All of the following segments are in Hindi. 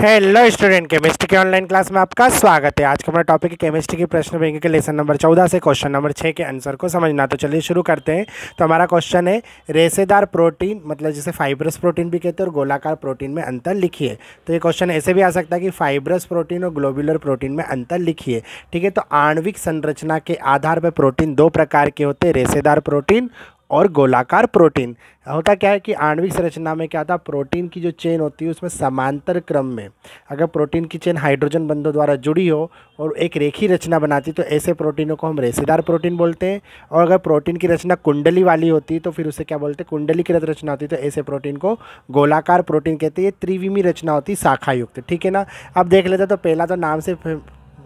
हेलो स्टूडेंट केमिस्ट्री के ऑनलाइन क्लास में आपका स्वागत है आज का हमारा टॉपिक है केमिस्ट्री के प्रश्न बैंक के लेसन नंबर चौदह से क्वेश्चन नंबर छः के आंसर को समझना तो चलिए शुरू करते हैं तो हमारा क्वेश्चन है रेसेदार प्रोटीन मतलब जिसे फाइब्रस प्रोटीन भी कहते हैं और गोलाकार प्रोटीन में अंतर लिखिए तो ये क्वेश्चन ऐसे भी आ सकता है कि फाइब्रस प्रोटीन और ग्लोबुलर प्रोटीन में अंतर लिखिए ठीक है तो आणविक संरचना के आधार पर प्रोटीन दो प्रकार के होते हैं रेसेदार प्रोटीन और गोलाकार प्रोटीन होता क्या है कि आणविक संरचना में क्या था प्रोटीन की जो चेन होती है उसमें समांतर क्रम में अगर प्रोटीन की चेन हाइड्रोजन बंधों द्वारा जुड़ी हो और एक रेखी रचना बनाती तो ऐसे प्रोटीनों को हम रेसेदार प्रोटीन बोलते हैं और अगर प्रोटीन की रचना कुंडली वाली होती तो फिर उसे क्या बोलते हैं कुंडली की रचना होती तो ऐसे प्रोटीन को गोलाकार प्रोटीन कहते हैं ये त्रिविमी रचना होती शाखायुक्त ठीक है ना अब देख लेते तो पहला तो नाम से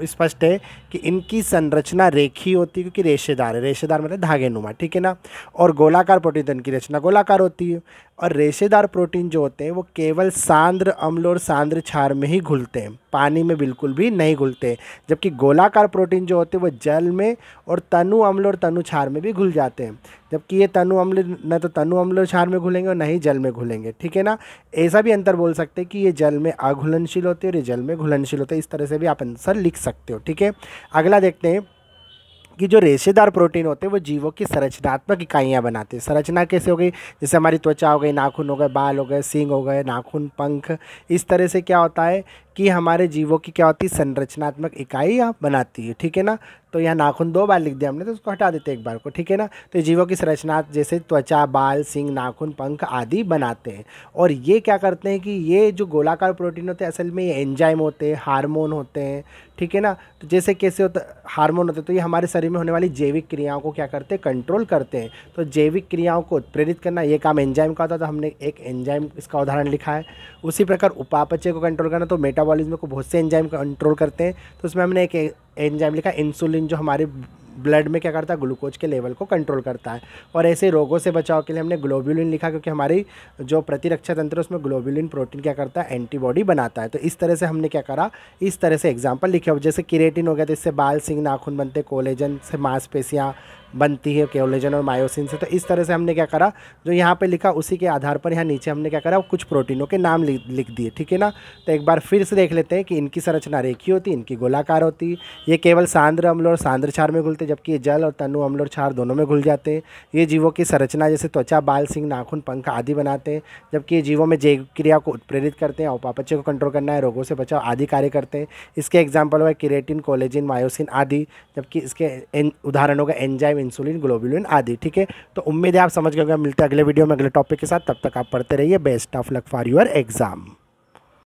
स्पष्ट है कि इनकी संरचना रेखी होती है क्योंकि रेशेदार है रेशेदार मतलब धागे नुमा ठीक है ना और गोलाकार प्रोटीन तो इनकी रचना गोलाकार होती है और रेशेदार प्रोटीन जो होते हैं वो केवल सांद्र अम्ल और सांद्र क्षार में ही घुलते हैं पानी में बिल्कुल भी नहीं घुलते जबकि गोलाकार प्रोटीन जो होते हैं वो जल में और तनु अम्ल और तनु क्षार में भी घुल जाते हैं जबकि ये तनु अम्ल न तो तनु अम्ल और क्षार में घुलेंगे और न ही जल में घुलेंगे ठीक है ना ऐसा भी अंतर बोल सकते हैं कि ये जल में अघुलनशील होते हैं और ये जल में घुलनशील होते हैं इस तरह से भी आप आंसर लिख सकते हो ठीक है अगला देखते हैं कि जो रेशेदार प्रोटीन होते हैं वो जीवों की संरचनात्मक इकाइयाँ बनाते हैं संरचना कैसे हो गई जैसे हमारी त्वचा हो गई नाखून हो गए बाल हो गए सींग हो गए नाखून पंख इस तरह से क्या होता है कि हमारे जीवों की क्या होती है संरचनात्मक इकाई यहाँ बनाती है ठीक है ना तो यहाँ नाखून दो बार लिख दिया हमने तो उसको हटा देते एक बार को ठीक है ना तो जीवों की संरचना जैसे त्वचा बाल सिंह नाखून पंख आदि बनाते हैं और ये क्या करते हैं कि ये जो गोलाकार प्रोटीन होते हैं असल में ये एंजाइम होते हैं हार्मोन होते हैं ठीक है ना तो जैसे कैसे होता हार्मोन होते तो ये हमारे शरीर में होने वाली जैविक क्रियाओं को क्या करते हैं कंट्रोल करते हैं तो जैविक क्रियाओं को उत्प्रेरित करना ये काम एंजाइम का होता है तो हमने एक एंजाइम इसका उदाहरण लिखा है उसी प्रकार उपापचय को कंट्रोल करना तो मेटा मेटाबॉलिज्म को बहुत से एंजाइम कंट्रोल करते हैं तो उसमें हमने एक एंजाइम लिखा इंसुलिन जो हमारे ब्लड में क्या करता है ग्लूकोज के लेवल को कंट्रोल करता है और ऐसे रोगों से बचाव के लिए हमने ग्लोबुलिन लिखा क्योंकि हमारी जो प्रतिरक्षा तंत्र है उसमें ग्लोबुलिन प्रोटीन क्या करता है एंटीबॉडी बनाता है तो इस तरह से हमने क्या करा इस तरह से एग्जाम्पल लिखे जैसे किरेटिन हो गया तो इससे बाल सिंह नाखून बनते कोलेजन से मांसपेशियाँ बनती है कोलेजन और मायोसिन से तो इस तरह से हमने क्या करा जो यहाँ पे लिखा उसी के आधार पर यहाँ नीचे हमने क्या करा कुछ प्रोटीनों के नाम लिख दिए ठीक है ना तो एक बार फिर से देख लेते हैं कि इनकी संरचना रेखी होती इनकी गोलाकार होती ये केवल सांद्र अम्ल और सांद्र क्षार में घुलते जबकि ये जल और तनु अम्ल और क्षार दोनों में घुल जाते हैं ये जीवों की संरचना जैसे त्वचा बाल सिंह नाखून पंख आदि बनाते हैं जबकि ये जीवों में जैव क्रिया को उत्प्रेरित करते हैं औपापच्य को कंट्रोल करना है रोगों से बचाव आदि कार्य करते हैं इसके एग्जाम्पल हुआ किरेटिन कोलेजिन मायोसिन आदि जबकि इसके उदाहरण होगा एंजाइम इंसुलिन ग्लोबुलिन आदि ठीक है तो उम्मीद है आप समझ गए मिलते हैं अगले वीडियो में अगले टॉपिक के साथ तब तक आप पढ़ते रहिए best of luck for your exam